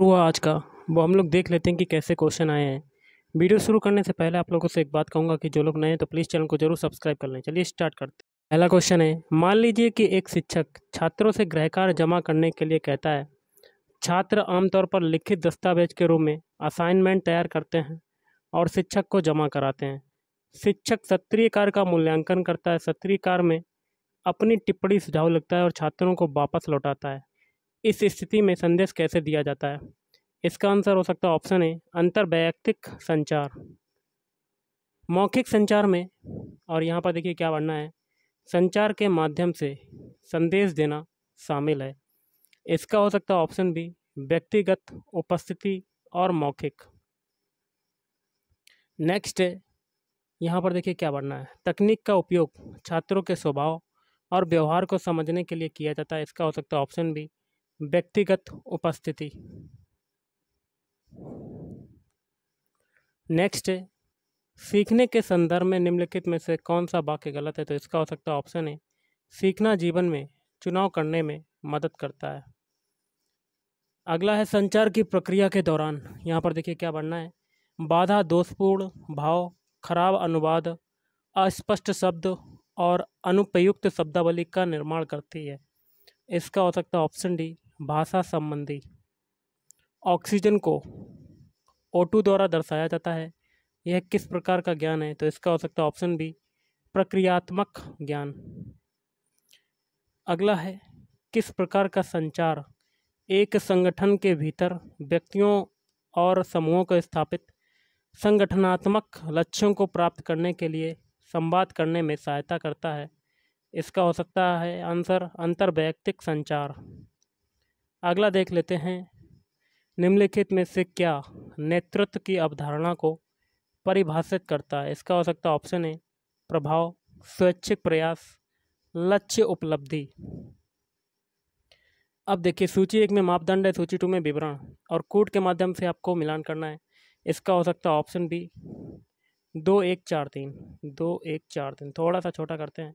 हुआ आज का वो हम लोग देख लेते हैं कि कैसे क्वेश्चन आए हैं वीडियो शुरू करने से पहले आप लोगों से एक बात कहूँगा कि जो लोग नए हैं तो प्लीज़ चैनल को जरूर सब्सक्राइब कर लें चलिए स्टार्ट करते हैं पहला क्वेश्चन है मान लीजिए कि एक शिक्षक छात्रों से गृहकार जमा करने के लिए कहता है छात्र आमतौर पर लिखित दस्तावेज के रूप में असाइनमेंट तैयार करते हैं और शिक्षक को जमा कराते हैं शिक्षक सत्रीय कार्य का मूल्यांकन करता है सत्रीय कार्य में अपनी टिप्पणी सुझाव लगता है और छात्रों को वापस लौटाता है इस स्थिति में संदेश कैसे दिया जाता है इसका आंसर हो सकता है ऑप्शन ए अंतर्वैयक्तिक संचार मौखिक संचार में और यहाँ पर देखिए क्या बढ़ना है संचार के माध्यम से संदेश देना शामिल है इसका हो सकता है ऑप्शन बी व्यक्तिगत उपस्थिति और मौखिक नेक्स्ट है यहाँ पर देखिए क्या बढ़ना है तकनीक का उपयोग छात्रों के स्वभाव और व्यवहार को समझने के लिए किया जाता है इसका हो सकता है ऑप्शन बी व्यक्तिगत उपस्थिति नेक्स्ट सीखने के संदर्भ में निम्नलिखित में से कौन सा वाक्य गलत है तो इसका हो सकता है ऑप्शन है सीखना जीवन में चुनाव करने में मदद करता है अगला है संचार की प्रक्रिया के दौरान यहाँ पर देखिए क्या बनना है बाधा दोषपूर्ण भाव खराब अनुवाद अस्पष्ट शब्द और अनुपयुक्त शब्दावली का निर्माण करती है इसका हो सकता है ऑप्शन डी भाषा संबंधी ऑक्सीजन को ओटू द्वारा दर्शाया जाता है यह किस प्रकार का ज्ञान है तो इसका हो सकता है ऑप्शन बी प्रक्रियात्मक ज्ञान अगला है किस प्रकार का संचार एक संगठन के भीतर व्यक्तियों और समूहों को स्थापित संगठनात्मक लक्ष्यों को प्राप्त करने के लिए संवाद करने में सहायता करता है इसका हो सकता है आंसर अंतर्वैयक्तिक संचार अगला देख लेते हैं निम्नलिखित में से क्या नेतृत्व की अवधारणा को परिभाषित करता है इसका हो सकता है ऑप्शन है प्रभाव स्वैच्छिक प्रयास लक्ष्य उपलब्धि अब देखिए सूची एक में मापदंड है सूची टू में विवरण और कोड के माध्यम से आपको मिलान करना है इसका हो सकता ऑप्शन बी दो एक चार तीन दो एक चार तीन थोड़ा सा छोटा करते हैं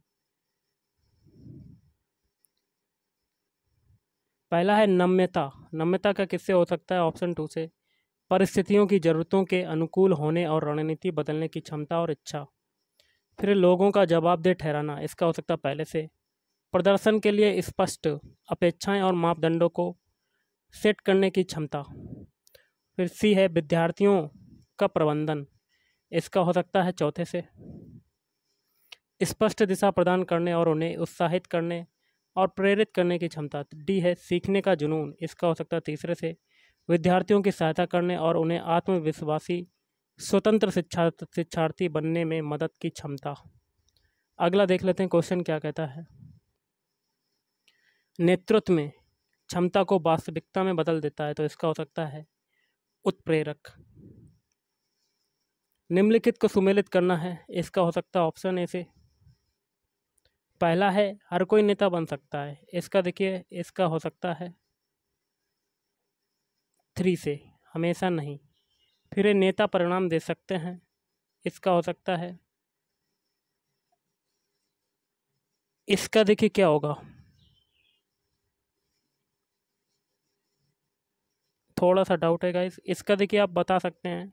पहला है नम्यता नम्यता का किससे हो सकता है ऑप्शन टू से परिस्थितियों की ज़रूरतों के अनुकूल होने और रणनीति बदलने की क्षमता और इच्छा फिर लोगों का जवाबदेह ठहराना इसका हो सकता है पहले से प्रदर्शन के लिए स्पष्ट अपेक्षाएं और मापदंडों को सेट करने की क्षमता फिर सी है विद्यार्थियों का प्रबंधन इसका हो सकता है चौथे से स्पष्ट दिशा प्रदान करने और उन्हें उत्साहित करने और प्रेरित करने की क्षमता डी है सीखने का जुनून इसका हो सकता है तीसरे से विद्यार्थियों की सहायता करने और उन्हें आत्मविश्वासी स्वतंत्र शिक्षा शिक्षार्थी बनने में मदद की क्षमता अगला देख लेते हैं क्वेश्चन क्या कहता है नेतृत्व में क्षमता को वास्तविकता में बदल देता है तो इसका हो सकता है उत्प्रेरक निम्नलिखित को सुमेलित करना है इसका हो सकता है ऑप्शन ए से पहला है हर कोई नेता बन सकता है इसका देखिए इसका हो सकता है थ्री से हमेशा नहीं फिर नेता परिणाम दे सकते हैं इसका हो सकता है इसका देखिए क्या होगा थोड़ा सा डाउट है गाइस इसका देखिए आप बता सकते हैं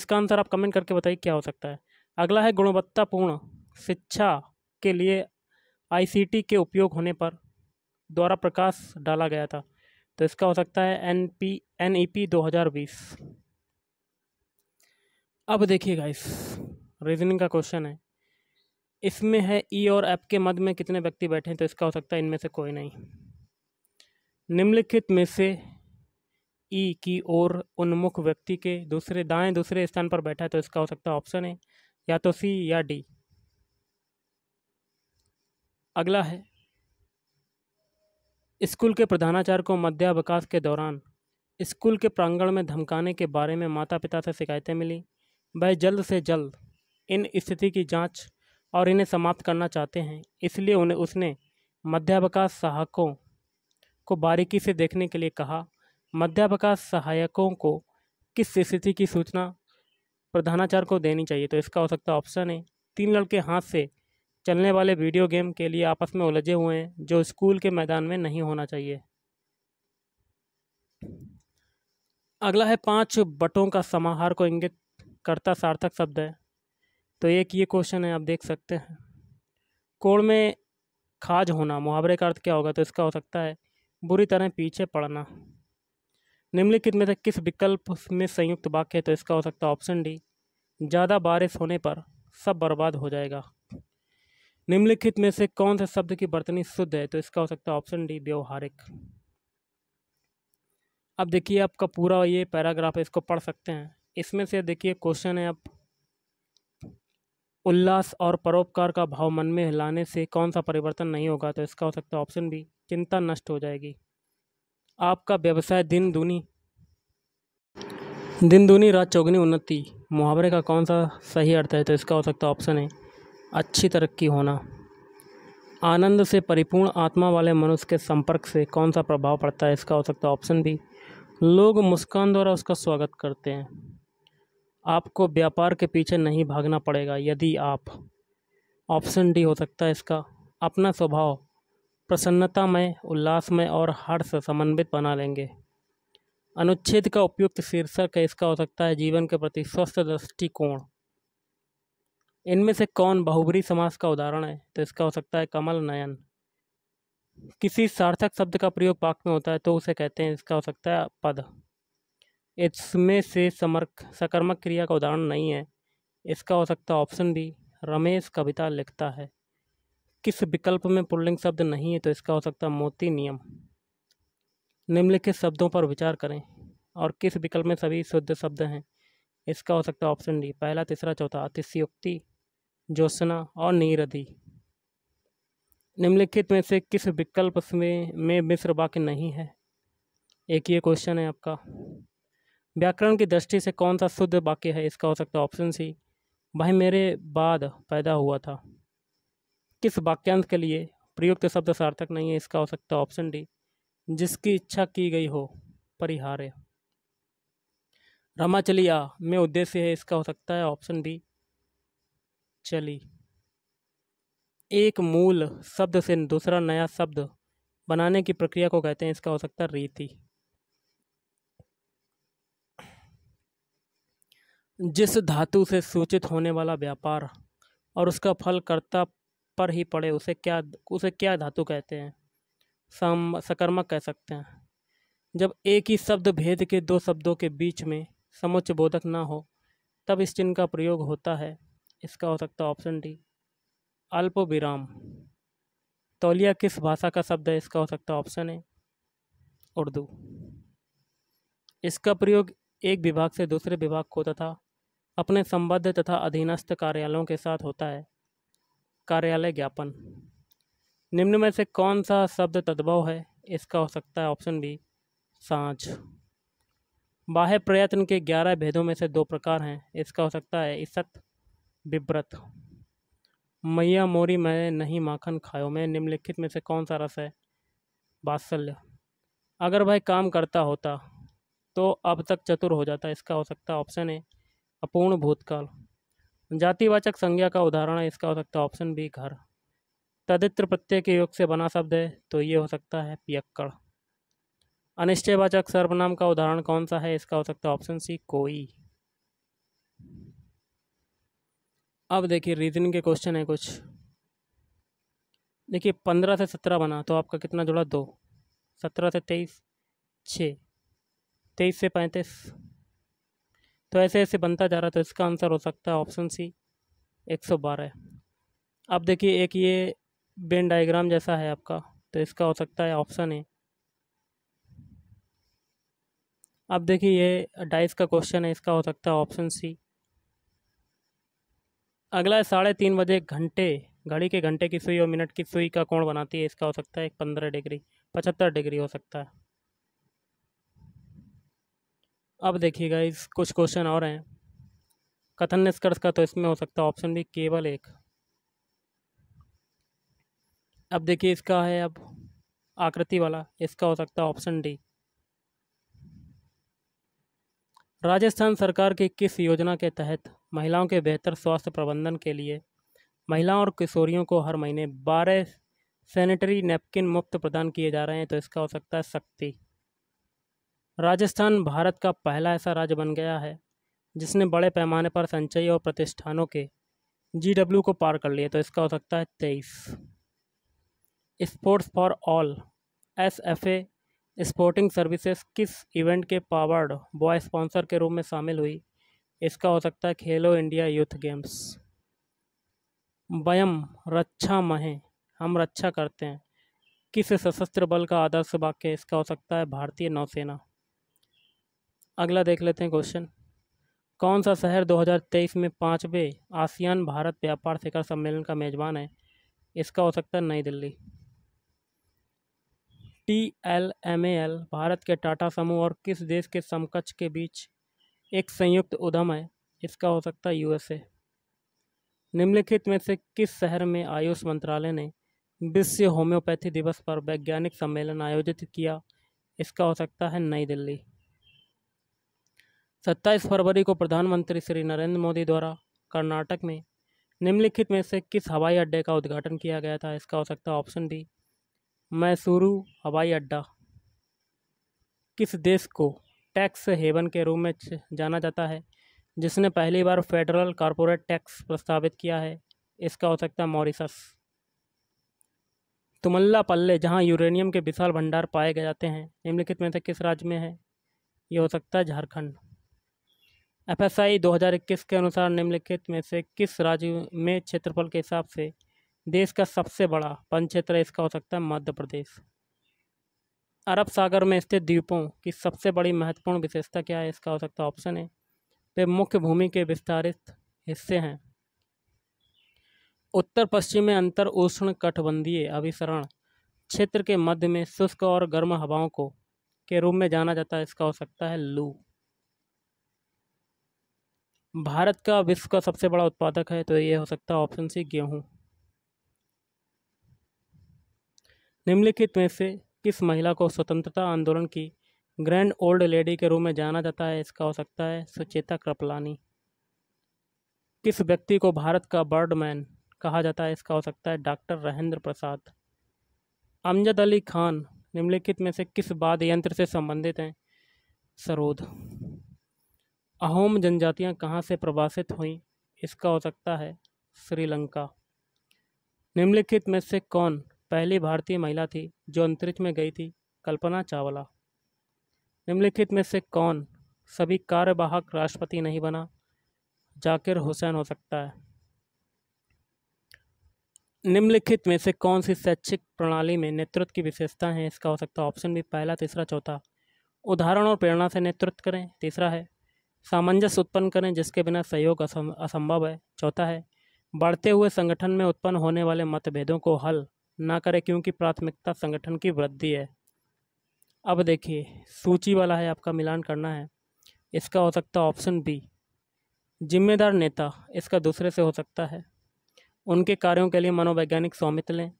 इसका आंसर आप कमेंट करके बताइए क्या हो सकता है अगला है गुणवत्तापूर्ण शिक्षा के लिए आईसीटी के उपयोग होने पर द्वारा प्रकाश डाला गया था तो इसका हो सकता है N P N E P दो हज़ार बीस अब देखिए इस रीजनिंग का क्वेश्चन है इसमें है ई e और एफ के मध्य में कितने व्यक्ति बैठे हैं तो इसका हो सकता है इनमें से कोई नहीं निम्नलिखित में से ई e की ओर उन्मुख व्यक्ति के दूसरे दाएं दूसरे स्थान पर बैठा है तो इसका हो सकता है ऑप्शन है या तो सी या डी अगला है स्कूल के प्रधानाचार्य को मध्यावकाश के दौरान स्कूल के प्रांगण में धमकाने के बारे में माता पिता से शिकायतें मिली वह जल्द से जल्द इन स्थिति की जांच और इन्हें समाप्त करना चाहते हैं इसलिए उन्हें उसने मध्यावकाश सहायकों को बारीकी से देखने के लिए कहा मध्यावकाश सहायकों को किस स्थिति की सूचना प्रधानाचार्य को देनी चाहिए तो इसका हो सकता ऑप्शन है तीन लड़के हाथ से चलने वाले वीडियो गेम के लिए आपस में उलझे हुए हैं जो स्कूल के मैदान में नहीं होना चाहिए अगला है पांच बटों का समाहार को इंगित करता सार्थक शब्द है तो एक ये क्वेश्चन है आप देख सकते हैं कोड़ में खाज होना मुहावरे का अर्थ क्या होगा तो इसका हो सकता है बुरी तरह पीछे पड़ना निम्नलिखित में से किस विकल्प में संयुक्त वाक्य है तो इसका हो सकता है ऑप्शन डी ज़्यादा बारिश होने पर सब बर्बाद हो जाएगा निम्नलिखित में से कौन से शब्द की वर्तनी शुद्ध है तो इसका हो सकता है ऑप्शन डी व्यवहारिक अब देखिए आपका पूरा ये पैराग्राफ है इसको पढ़ सकते हैं इसमें से देखिए क्वेश्चन है आप उल्लास और परोपकार का भाव मन में हिलाने से कौन सा परिवर्तन नहीं होगा तो इसका हो सकता है ऑप्शन बी चिंता नष्ट हो जाएगी आपका व्यवसाय दिन दूनी दिन दूनी रात चौगनी उन्नति मुहावरे का कौन सा सही अर्थ है तो इसका हो सकता है ऑप्शन है अच्छी तरक्की होना आनंद से परिपूर्ण आत्मा वाले मनुष्य के संपर्क से कौन सा प्रभाव पड़ता है इसका हो सकता है ऑप्शन बी लोग मुस्कान द्वारा उसका स्वागत करते हैं आपको व्यापार के पीछे नहीं भागना पड़ेगा यदि आप ऑप्शन डी हो सकता है इसका अपना स्वभाव प्रसन्नता में उल्लास में और हर्ष समन्वित बना लेंगे अनुच्छेद का उपयुक्त शीर्षक है इसका हो सकता है जीवन के प्रति स्वस्थ दृष्टिकोण इनमें से कौन बहुबरी समास का उदाहरण है तो इसका हो सकता है कमल नयन किसी सार्थक शब्द का प्रयोग पाक में होता है तो उसे कहते हैं इसका हो सकता है पद इसमें से समर्क सकर्मक क्रिया का उदाहरण नहीं है इसका हो सकता है ऑप्शन बी रमेश कविता लिखता है किस विकल्प में पुल्लिंग शब्द नहीं है तो इसका हो सकता है मोती नियम निम्नलिखित शब्दों पर विचार करें और किस विकल्प में सभी शुद्ध शब्द हैं इसका हो सकता है ऑप्शन डी पहला तीसरा चौथा अतिशयोक्ति ज्योत्सना और नीरदी निम्नलिखित में से किस विकल्प में में मिश्र वाक्य नहीं है एक ये क्वेश्चन है आपका व्याकरण की दृष्टि से कौन सा शुद्ध वाक्य है इसका हो सकता है ऑप्शन सी भाई मेरे बाद पैदा हुआ था किस वाक्यांश के लिए प्रयुक्त शब्द सार्थक नहीं है इसका हो सकता है ऑप्शन डी जिसकी इच्छा की गई हो परिहार्य रमाचलिया में उद्देश्य है इसका हो सकता है ऑप्शन डी चली एक मूल शब्द से दूसरा नया शब्द बनाने की प्रक्रिया को कहते हैं इसका हो सकता है रीति जिस धातु से सूचित होने वाला व्यापार और उसका फल कर्ता पर ही पड़े उसे क्या उसे क्या धातु कहते हैं सम सकर्मक कह सकते हैं जब एक ही शब्द भेद के दो शब्दों के बीच में समुच्च बोधक ना हो तब इस चिन्ह का प्रयोग होता है इसका हो सकता है ऑप्शन डी अल्प विराम तौलिया किस भाषा का शब्द है इसका हो सकता है ऑप्शन ए उर्दू इसका प्रयोग एक विभाग से दूसरे विभाग को तथा अपने संबद्ध तथा अधीनस्थ कार्यालयों के साथ होता है कार्यालय ज्ञापन निम्न में से कौन सा शब्द तद्भव है इसका हो सकता है ऑप्शन बी सांझ बाह्य प्रयत्न के ग्यारह भेदों में से दो प्रकार हैं इसका हो सकता है इसत बिब्रत मैया मोरी मैं नहीं माखन खायो मैं निम्नलिखित में से कौन सा रस है बात्सल्य अगर भाई काम करता होता तो अब तक चतुर हो जाता इसका हो सकता ऑप्शन है अपूर्ण भूतकाल जातिवाचक संज्ञा का उदाहरण है इसका हो सकता ऑप्शन बी घर तदित्र प्रत्यय के योग से बना शब्द है तो ये हो सकता है पियक्कड़ अनिश्चयवाचक सर्वनाम का उदाहरण कौन सा है इसका हो सकता है ऑप्शन सी कोई अब देखिए रीजनिंग के क्वेश्चन है कुछ देखिए पंद्रह से सत्रह बना तो आपका कितना जुड़ा दो सत्रह से तेईस छः तेईस से पैंतीस तो ऐसे ऐसे बनता जा रहा तो इसका आंसर हो सकता है ऑप्शन सी एक सौ बारह अब देखिए एक ये बेन डायग्राम जैसा है आपका तो इसका हो सकता है ऑप्शन है अब देखिए ये डाइस का क्वेश्चन है इसका हो सकता है ऑप्शन सी अगला है साढ़े तीन बजे घंटे घड़ी के घंटे की सुई और मिनट की सुई का कोण बनाती है इसका हो सकता है एक पंद्रह डिग्री पचहत्तर डिग्री हो सकता है अब देखिएगा इस कुछ क्वेश्चन और हैं कथन निष्कर्ष का तो इसमें हो सकता है ऑप्शन भी केवल एक अब देखिए इसका है अब आकृति वाला इसका हो सकता है ऑप्शन डी राजस्थान सरकार की किस योजना के तहत महिलाओं के बेहतर स्वास्थ्य प्रबंधन के लिए महिलाओं और किशोरियों को हर महीने बारह सैनिटरी नैपकिन मुफ्त प्रदान किए जा रहे हैं तो इसका हो सकता है शक्ति राजस्थान भारत का पहला ऐसा राज्य बन गया है जिसने बड़े पैमाने पर संचयी और प्रतिष्ठानों के जी को पार कर लिए तो इसका हो सकता है तेईस sports for all S F A sporting services किस इवेंट के पावर्ड बॉय स्पॉन्सर के रूप में शामिल हुई इसका हो सकता है खेलो इंडिया यूथ गेम्स वयम रक्षा महें हम रक्षा करते हैं किस सशस्त्र बल का आदर्श वाक्य इसका हो सकता है भारतीय नौसेना अगला देख लेते हैं क्वेश्चन कौन सा शहर 2023 में पाँचवें आसियान भारत व्यापार शिखर सम्मेलन का मेज़बान है इसका हो सकता है नई Delhi T L M A L Bharat के टाटा समूह और किस देश के समकक्ष के बीच एक संयुक्त उद्यम है इसका हो सकता है यूएसए निम्नलिखित में से किस शहर में आयुष मंत्रालय ने विश्व होम्योपैथी दिवस पर वैज्ञानिक सम्मेलन आयोजित किया इसका हो सकता है नई दिल्ली सत्ताईस फरवरी को प्रधानमंत्री श्री नरेंद्र मोदी द्वारा कर्नाटक में निम्नलिखित में से किस हवाई अड्डे का उद्घाटन किया गया था इसका हो सकता है ऑप्शन डी मैसूरू हवाई अड्डा किस देश को टैक्स हेवन के रूप में जाना जाता है जिसने पहली बार फेडरल कॉरपोरेट टैक्स प्रस्तावित किया है इसका हो सकता है मॉरिसस तुमल्ला पल्ले जहाँ यूरेनियम के विशाल भंडार पाए गए जाते हैं निम्नलिखित में से किस राज्य में है ये हो सकता है झारखंड एफएसआई 2021 के अनुसार निम्नलिखित में से किस राज्य में क्षेत्रफल के हिसाब से देश का सबसे बड़ा वन क्षेत्र इसका हो सकता है मध्य प्रदेश अरब सागर में स्थित द्वीपों की सबसे बड़ी महत्वपूर्ण विशेषता क्या है इसका हो सकता है ऑप्शन है वे मुख्य भूमि के विस्तारित हिस्से हैं उत्तर पश्चिम में अंतर उष्ण कटबंधीय अभिसरण क्षेत्र के मध्य में शुष्क और गर्म हवाओं को के रूप में जाना जाता है इसका हो सकता है लू भारत का विश्व का सबसे बड़ा उत्पादक है तो ये हो सकता है ऑप्शन सी गेहूँ निम्नलिखित में से किस महिला को स्वतंत्रता आंदोलन की ग्रैंड ओल्ड लेडी के रूप में जाना जाता है इसका हो सकता है सुचेता कृपलानी किस व्यक्ति को भारत का बर्डमैन कहा जाता है इसका हो सकता है डॉक्टर रहेंद्र प्रसाद अमजद अली खान निम्नलिखित में से किस वाद यंत्र से संबंधित हैं सरोद अहोम जनजातियां कहाँ से प्रवासित हुई इसका हो सकता है श्रीलंका निम्नलिखित में से कौन पहली भारतीय महिला थी जो अंतरिक्ष में गई थी कल्पना चावला निम्नलिखित में से कौन सभी कार्यवाहक राष्ट्रपति नहीं बना जाकिर हुसैन हो सकता है निम्नलिखित में से कौन सी शैक्षिक प्रणाली में नेतृत्व की विशेषता है इसका हो सकता है ऑप्शन भी पहला तीसरा चौथा उदाहरण और प्रेरणा से नेतृत्व करें तीसरा है सामंजस्य उत्पन्न करें जिसके बिना सहयोग असंभव है चौथा है बढ़ते हुए संगठन में उत्पन्न होने वाले मतभेदों को हल ना करें क्योंकि प्राथमिकता संगठन की वृद्धि है अब देखिए सूची वाला है आपका मिलान करना है इसका हो सकता है ऑप्शन बी जिम्मेदार नेता इसका दूसरे से हो सकता है उनके कार्यों के लिए मनोवैज्ञानिक स्वामित्व लें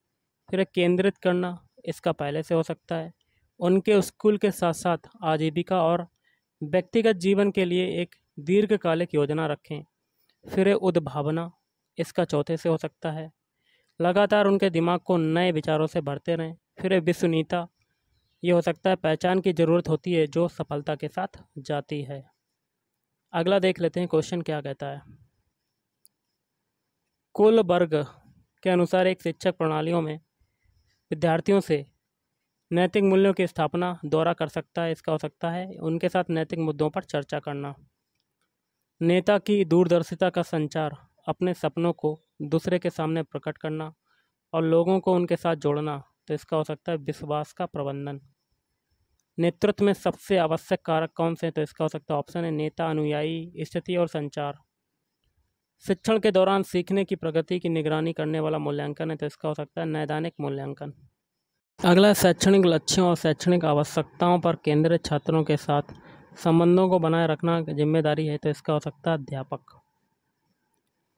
फिर केंद्रित करना इसका पहले से हो सकता है उनके स्कूल के साथ साथ आजीविका और व्यक्तिगत जीवन के लिए एक दीर्घकालिक योजना रखें फिर उद्भावना इसका चौथे से हो सकता है लगातार उनके दिमाग को नए विचारों से भरते रहें फिर विश्वनीता ये हो सकता है पहचान की ज़रूरत होती है जो सफलता के साथ जाती है अगला देख लेते हैं क्वेश्चन क्या कहता है कुलबर्ग के अनुसार एक शिक्षक प्रणालियों में विद्यार्थियों से नैतिक मूल्यों की स्थापना दौरा कर सकता है इसका हो सकता है उनके साथ नैतिक मुद्दों पर चर्चा करना नेता की दूरदर्शिता का संचार अपने सपनों को दूसरे के सामने प्रकट करना और लोगों को उनके साथ जोड़ना तो इसका हो सकता है विश्वास का प्रबंधन नेतृत्व में सबसे आवश्यक कारक कौन से हैं तो इसका हो सकता है ऑप्शन है नेता अनुयायी स्थिति और संचार शिक्षण के दौरान सीखने की प्रगति की निगरानी करने वाला मूल्यांकन है तो इसका हो सकता है नैदानिक मूल्यांकन अगला शैक्षणिक लक्ष्यों और शैक्षणिक आवश्यकताओं पर केंद्रित छात्रों के साथ संबंधों को बनाए रखना जिम्मेदारी है तो इसका हो सकता है अध्यापक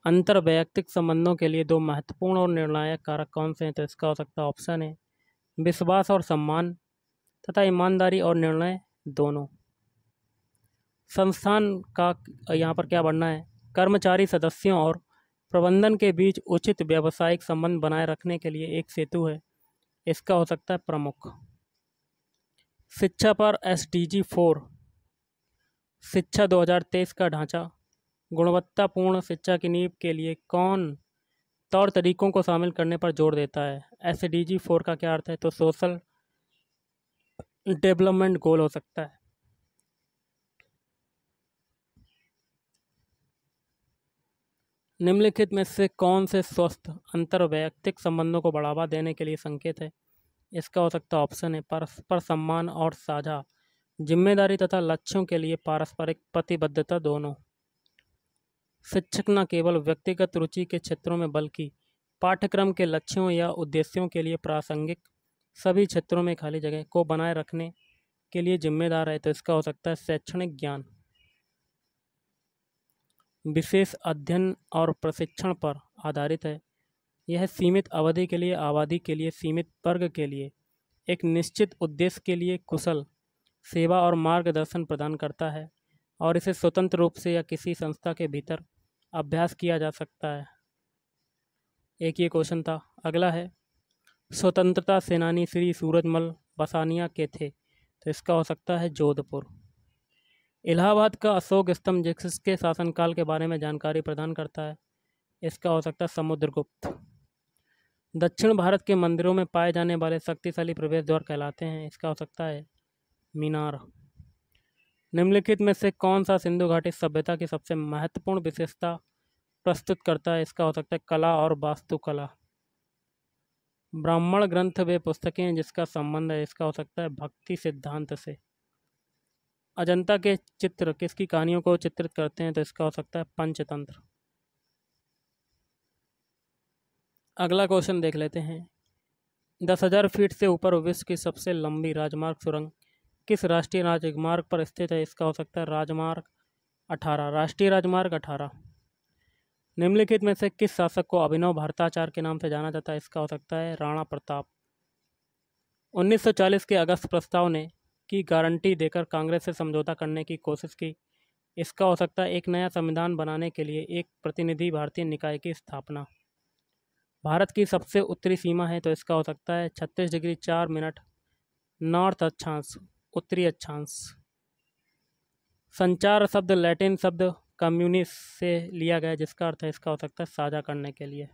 अंतर व्यक्तिक संबंधों के लिए दो महत्वपूर्ण और निर्णायक कारक कौन से हैं तो इसका हो सकता है ऑप्शन है विश्वास और सम्मान तथा ईमानदारी और निर्णय दोनों संस्थान का यहाँ पर क्या बनना है कर्मचारी सदस्यों और प्रबंधन के बीच उचित व्यावसायिक संबंध बनाए रखने के लिए एक सेतु है इसका हो सकता है प्रमुख शिक्षा पर एस डी जी फोर शिक्षा 2023 का ढांचा गुणवत्तापूर्ण शिक्षा की नींव के लिए कौन तौर तरीकों को शामिल करने पर जोर देता है एस डी जी फोर का क्या अर्थ है तो सोशल डेवलपमेंट गोल हो सकता है निम्नलिखित में से कौन से स्वस्थ अंतर व्यक्तिक संबंधों को बढ़ावा देने के लिए संकेत है इसका हो सकता ऑप्शन है परस्पर सम्मान और साझा जिम्मेदारी तथा लक्ष्यों के लिए पारस्परिक प्रतिबद्धता दोनों शिक्षक न केवल व्यक्तिगत रुचि के क्षेत्रों में बल्कि पाठ्यक्रम के लक्ष्यों या उद्देश्यों के लिए प्रासंगिक सभी क्षेत्रों में खाली जगह को बनाए रखने के लिए जिम्मेदार है तो इसका हो सकता है शैक्षणिक ज्ञान विशेष अध्ययन और प्रशिक्षण पर आधारित है यह सीमित अवधि के लिए आबादी के लिए सीमित वर्ग के लिए एक निश्चित उद्देश्य के लिए कुशल सेवा और मार्गदर्शन प्रदान करता है और इसे स्वतंत्र रूप से या किसी संस्था के भीतर अभ्यास किया जा सकता है एक ये क्वेश्चन था अगला है स्वतंत्रता सेनानी श्री सूरजमल बसानिया के थे तो इसका हो सकता है जोधपुर इलाहाबाद का अशोक स्तंभ जिसके शासनकाल के बारे में जानकारी प्रदान करता है इसका हो सकता है समुद्रगुप्त दक्षिण भारत के मंदिरों में पाए जाने वाले शक्तिशाली प्रवेश द्वार कहलाते हैं इसका हो सकता है मीनार निम्नलिखित में से कौन सा सिंधु घाटी सभ्यता की सबसे महत्वपूर्ण विशेषता प्रस्तुत करता है इसका हो सकता है कला और वास्तुकला ब्राह्मण ग्रंथ वे पुस्तकें हैं जिसका संबंध है इसका हो सकता है भक्ति सिद्धांत से अजंता के चित्र किसकी कहानियों को चित्रित करते हैं तो इसका हो सकता है पंचतंत्र अगला क्वेश्चन देख लेते हैं दस हज़ार फीट से ऊपर विश्व की सबसे लंबी राजमार्ग सुरंग किस राष्ट्रीय राजमार्ग पर स्थित है इसका हो सकता है राजमार्ग अठारह राष्ट्रीय राजमार्ग अठारह निम्नलिखित में से किस शासक को अभिनव भारताचार्य के नाम से जाना जाता है इसका हो सकता है राणा प्रताप 1940 के अगस्त प्रस्ताव ने की गारंटी देकर कांग्रेस से समझौता करने की कोशिश की इसका हो सकता है एक नया संविधान बनाने के लिए एक प्रतिनिधि भारतीय निकाय की स्थापना भारत की सबसे उत्तरी सीमा है तो इसका हो सकता है छत्तीस डिग्री चार मिनट नॉर्थ अक्षांश उत्तरी अक्षांश संचार शब्द लैटिन शब्द कम्युनिस से लिया गया जिसका अर्थ है इसका हो सकता है साझा करने के लिए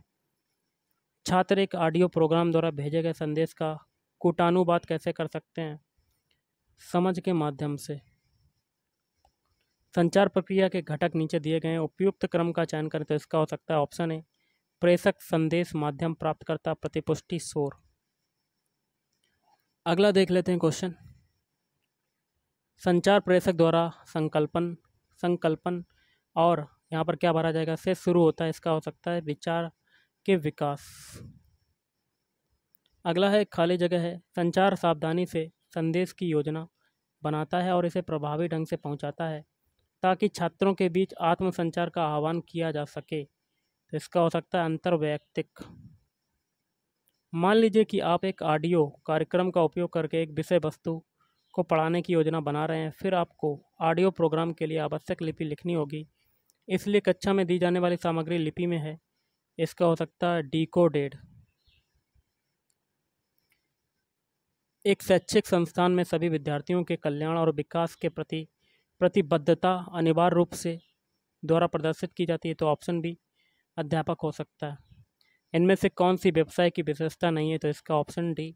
छात्र एक ऑडियो प्रोग्राम द्वारा भेजे गए संदेश का बात कैसे कर सकते हैं समझ के माध्यम से संचार प्रक्रिया के घटक नीचे दिए गए हैं उपयुक्त क्रम का चयन करें तो इसका हो सकता है ऑप्शन ए प्रेषक संदेश माध्यम प्राप्तकर्ता प्रतिपुष्टि शोर अगला देख लेते हैं क्वेश्चन संचार प्रेषक द्वारा संकल्पन संकल्पन और यहाँ पर क्या भरा जाएगा से शुरू होता है इसका हो सकता है विचार के विकास अगला है खाली जगह है संचार सावधानी से संदेश की योजना बनाता है और इसे प्रभावी ढंग से पहुंचाता है ताकि छात्रों के बीच आत्मसंचार का आह्वान किया जा सके तो इसका हो सकता है अंतर्वैयक्तिक मान लीजिए कि आप एक ऑडियो कार्यक्रम का उपयोग करके एक विषय वस्तु को पढ़ाने की योजना बना रहे हैं फिर आपको ऑडियो प्रोग्राम के लिए आवश्यक लिपि लिखनी होगी इसलिए कक्षा में दी जाने वाली सामग्री लिपि में है इसका हो सकता है डीकोडेड एक शैक्षिक संस्थान में सभी विद्यार्थियों के कल्याण और विकास के प्रति प्रतिबद्धता अनिवार्य रूप से द्वारा प्रदर्शित की जाती है तो ऑप्शन बी अध्यापक हो सकता है इनमें से कौन सी व्यवसाय की विशेषता नहीं है तो इसका ऑप्शन डी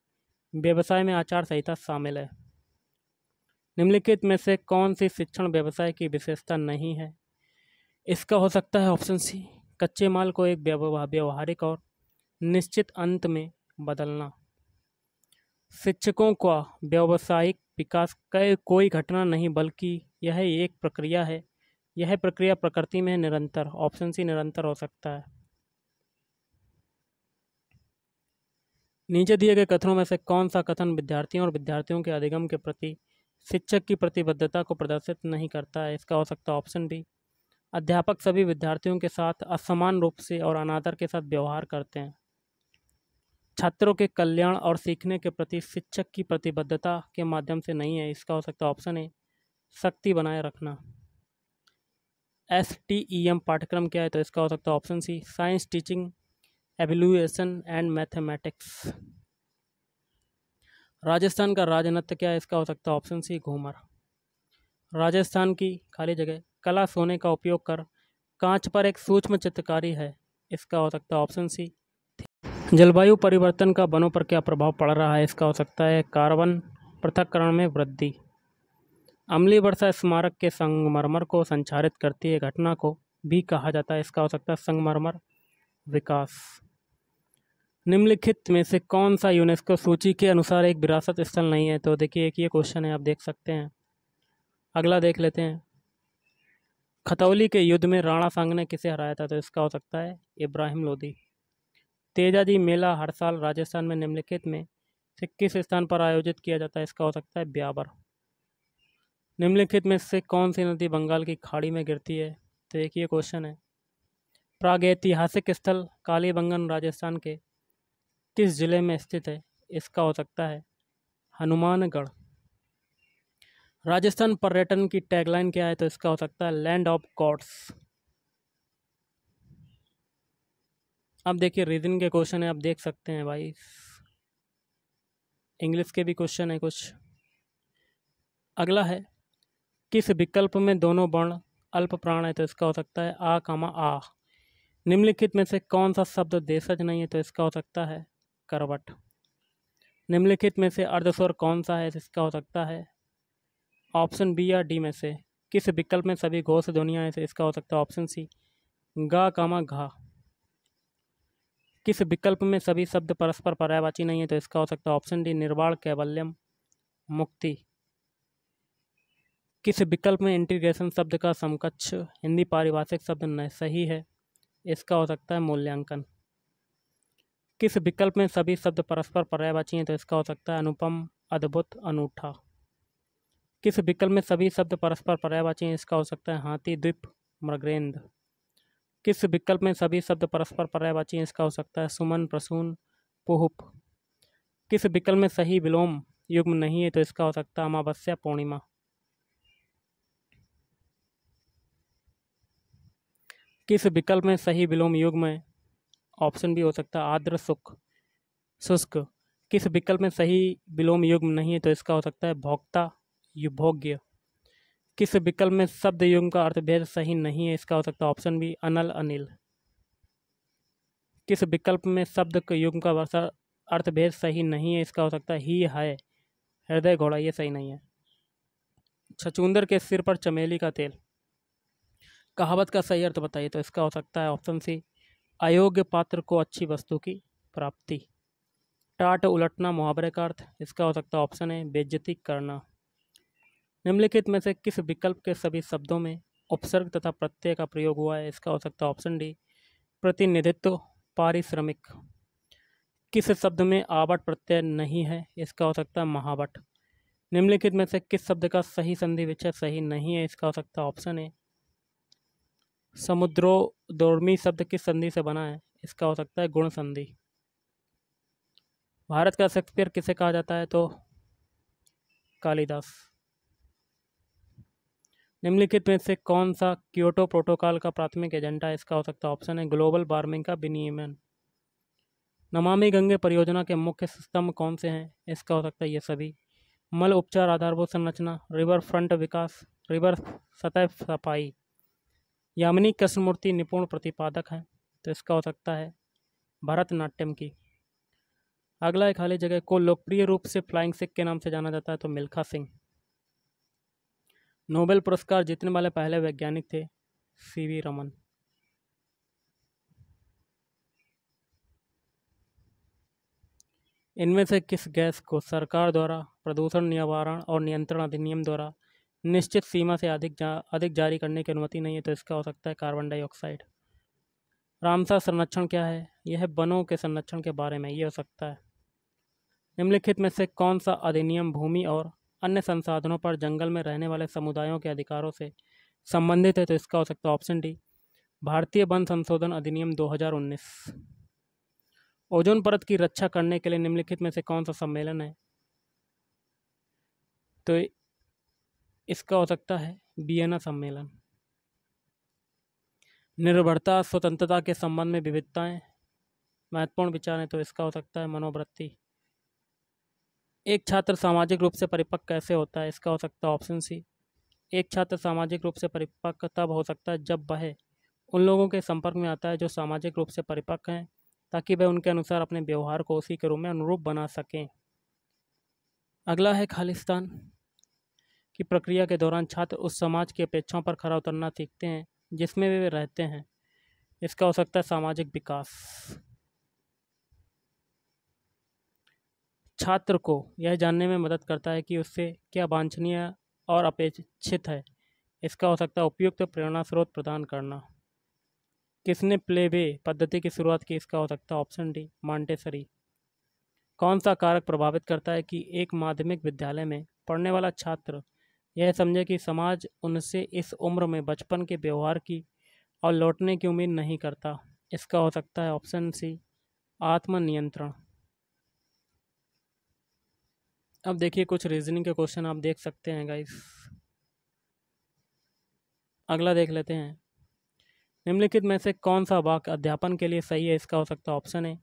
व्यवसाय में आचार संहिता शामिल है निम्नलिखित में से कौन सी शिक्षण व्यवसाय की विशेषता नहीं है इसका हो सकता है ऑप्शन सी कच्चे माल को एक व्यवहारिक और निश्चित अंत में बदलना शिक्षकों का व्यावसायिक विकास का कोई घटना नहीं बल्कि यह एक प्रक्रिया है यह प्रक्रिया प्रकृति में निरंतर ऑप्शन सी निरंतर हो सकता है नीचे दिए गए कथनों में से कौन सा कथन विद्यार्थियों और विद्यार्थियों के अधिगम के प्रति शिक्षक की प्रतिबद्धता को प्रदर्शित नहीं करता है इसका हो सकता ऑप्शन बी अध्यापक सभी विद्यार्थियों के साथ असमान रूप से और अनादर के साथ व्यवहार करते हैं छात्रों के कल्याण और सीखने के प्रति शिक्षक की प्रतिबद्धता के माध्यम से नहीं है इसका हो सकता ऑप्शन ए शक्ति बनाए रखना एस टी ई एम पाठ्यक्रम क्या है तो इसका हो सकता है option C science teaching evaluation and mathematics Rajasthan का नृत्य क्या है इसका हो सकता है ऑप्शन सी घूमर राजस्थान की खाली जगह कला सोने का उपयोग कर कांच पर एक सूक्ष्म चित्रकारी है इसका हो सकता है ऑप्शन सी जलवायु परिवर्तन का वनों पर क्या प्रभाव पड़ रहा है इसका हो सकता है कार्बन पृथककरण में वृद्धि अमली वर्षा स्मारक के संगमरमर को संचारित करती है घटना को भी कहा जाता है इसका हो सकता है संगमरमर विकास निम्नलिखित में से कौन सा यूनेस्को सूची के अनुसार एक विरासत स्थल नहीं है तो देखिए एक ये क्वेश्चन है आप देख सकते हैं अगला देख लेते हैं खतौली के युद्ध में राणा सांग ने किसे हराया था तो इसका हो सकता है इब्राहिम लोधी तेजाजी मेला हर साल राजस्थान में निम्नलिखित में से किस स्थान पर आयोजित किया जाता है इसका हो सकता है ब्यावर निम्नलिखित में से कौन सी नदी बंगाल की खाड़ी में गिरती है तो एक ये क्वेश्चन है प्रागैतिहासिक स्थल कालीबंगन राजस्थान के किस ज़िले में स्थित है इसका हो सकता है हनुमानगढ़ राजस्थान पर्यटन की टैगलाइन क्या है तो इसका हो सकता है लैंड ऑफ गॉड्स अब देखिए रीजन के क्वेश्चन है आप देख सकते हैं भाई इंग्लिश के भी क्वेश्चन है कुछ अगला है किस विकल्प में दोनों वर्ण अल्प प्राण है तो इसका हो सकता है आ कामा आ निम्नलिखित में से कौन सा शब्द देशज नहीं है तो इसका हो सकता है करवट निम्नलिखित में से अर्धस्वर कौन सा है इसका हो सकता है ऑप्शन बी या डी में से किस विकल्प में सभी घोष ध्वनिया हैं इसका हो सकता है ऑप्शन सी गा कामा घा किस विकल्प में सभी शब्द परस्पर पर्यायवाची नहीं है तो इसका हो सकता है ऑप्शन डी निर्वाण कैवल्यम मुक्ति किस विकल्प में इंटीग्रेशन शब्द का समकक्ष हिंदी पारिभाषिक शब्द सही है इसका हो सकता है मूल्यांकन किस विकल्प में सभी शब्द परस्पर पर्यायवाची हैं तो इसका हो सकता है अनुपम अद्भुत अनूठा किस विकल्प में सभी शब्द परस्पर पर्यायवाची हैं इसका हो सकता है हाथी द्वीप मृगेंद्र किस विकल्प में सभी शब्द परस्पर पर्यायवाची हैं इसका हो सकता है सुमन प्रसून पोहप किस विकल्प में सही विलोम युग्म नहीं है तो इसका हो सकता है अमावस्या पूर्णिमा किस विकल्प में सही विलोम युग्म ऑप्शन भी हो सकता है आर्द्र सुख शुष्क किस विकल्प में सही विलोम युग्म नहीं है तो इसका हो सकता है भोक्ता युभोग्य किस विकल्प में शब्द युग्म का अर्थभेद सही नहीं है इसका हो सकता है ऑप्शन बी अनल अनिल किस विकल्प में शब्द युग्म का अर्थभेद सही नहीं है इसका हो सकता है ही है हृदय घोड़ा ये सही नहीं है छचुंदर के सिर पर चमेली का तेल कहावत का सही अर्थ बताइए तो इसका हो सकता है ऑप्शन सी अयोग्य पात्र को अच्छी वस्तु की प्राप्ति टाट उलटना मुहावरे का अर्थ इसका हो सकता है ऑप्शन है बेज्जती करना निम्नलिखित में से किस विकल्प के सभी शब्दों में उपसर्ग तथा प्रत्यय का प्रयोग हुआ है इसका हो सकता है ऑप्शन डी प्रतिनिधित्व पारिश्रमिक किस शब्द में आवट प्रत्यय नहीं है इसका हो सकता है महावट निम्नलिखित में से किस शब्द का सही संधि विच्छेद सही नहीं है इसका हो सकता है ऑप्शन है समुद्रोदर्मी शब्द किस संधि से बना है इसका हो सकता है गुण संधि भारत का शेक्सपियर किसे कहा जाता है तो कालिदास निम्नलिखित में से कौन सा क्योटो प्रोटोकॉल का प्राथमिक एजेंडा है इसका हो सकता है ऑप्शन है ग्लोबल वार्मिंग का विनियमन नमामि गंगे परियोजना के मुख्य स्तंभ कौन से हैं इसका हो सकता है ये सभी मल उपचार आधारभूत संरचना रिवर फ्रंट विकास रिवर सतह सफाई यामिनी कृष्णमूर्ति निपुण प्रतिपादक हैं तो इसका हो सकता है भरतनाट्यम की अगला एक खाली जगह को लोकप्रिय रूप से फ्लाइंग सिख के नाम से जाना जाता है तो मिल्खा सिंह नोबेल पुरस्कार जीतने वाले पहले वैज्ञानिक थे सी वी रमन इनमें से किस गैस को सरकार द्वारा प्रदूषण निवारण और नियंत्रण अधिनियम द्वारा निश्चित सीमा से अधिक जा अधिक जारी करने की अनुमति नहीं है तो इसका हो सकता है कार्बन डाइऑक्साइड रामसा संरक्षण क्या है यह वनों के संरक्षण के बारे में ये हो सकता है निम्नलिखित में से कौन सा अधिनियम भूमि और अन्य संसाधनों पर जंगल में रहने वाले समुदायों के अधिकारों से संबंधित है तो इसका हो सकता है ऑप्शन डी भारतीय वन संशोधन अधिनियम 2019 ओजोन परत की रक्षा करने के लिए निम्नलिखित में से कौन सा सम्मेलन है तो इसका हो सकता है बियना सम्मेलन निर्भरता स्वतंत्रता के संबंध में विविधताएं महत्वपूर्ण विचार है तो इसका हो सकता है मनोवृत्ति एक छात्र सामाजिक रूप से परिपक्व कैसे होता है इसका हो सकता है ऑप्शन सी एक छात्र सामाजिक रूप से परिपक्व तब हो सकता है जब वह उन लोगों के संपर्क में आता है जो सामाजिक रूप से परिपक्व हैं ताकि वह उनके अनुसार अपने व्यवहार को उसी के रूप में अनुरूप बना सकें अगला है खालिस्तान की प्रक्रिया के दौरान छात्र उस समाज की अपेक्षाओं पर खरा उतरना सीखते हैं जिसमें वे रहते हैं इसका हो सकता है सामाजिक विकास छात्र को यह जानने में मदद करता है कि उससे क्या वांछनीय और अपेक्षित है इसका हो सकता है उपयुक्त तो प्रेरणा स्रोत प्रदान करना किसने प्ले वे पद्धति की शुरुआत की इसका हो सकता है ऑप्शन डी मांटेसरी कौन सा कारक प्रभावित करता है कि एक माध्यमिक विद्यालय में पढ़ने वाला छात्र यह समझे कि समाज उनसे इस उम्र में बचपन के व्यवहार की और लौटने की उम्मीद नहीं करता इसका हो सकता है ऑप्शन सी आत्मनियंत्रण अब देखिए कुछ रीजनिंग के क्वेश्चन आप देख सकते हैं गाइस अगला देख लेते हैं निम्नलिखित में से कौन सा वाक्य अध्यापन के लिए सही है इसका हो सकता है ऑप्शन है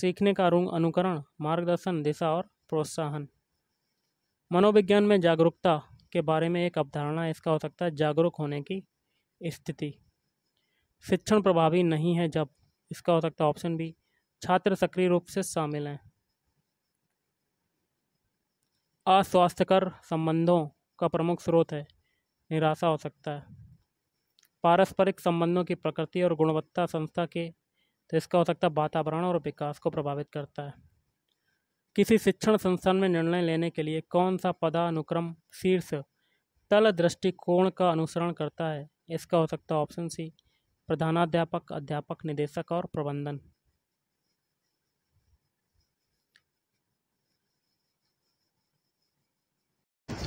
सीखने का रूंग अनुकरण मार्गदर्शन दिशा और प्रोत्साहन मनोविज्ञान में जागरूकता के बारे में एक अवधारणा इसका हो सकता है जागरूक होने की स्थिति शिक्षण प्रभावी नहीं है जब इसका हो सकता है ऑप्शन बी छात्र सक्रिय रूप से शामिल हैं अस्वास्थ्यकर संबंधों का प्रमुख स्रोत है निराशा हो सकता है पारस्परिक संबंधों की प्रकृति और गुणवत्ता संस्था के तो इसका हो सकता है वातावरण और विकास को प्रभावित करता है किसी शिक्षण संस्थान में निर्णय लेने के लिए कौन सा पदानुक्रम शीर्ष तल दृष्टिकोण का अनुसरण करता है इसका हो सकता है ऑप्शन सी प्रधानाध्यापक अध्यापक निदेशक और प्रबंधन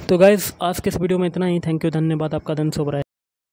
तो गाइज आज के इस वीडियो में इतना ही थैंक यू धन्यवाद आपका धन शुभ रहे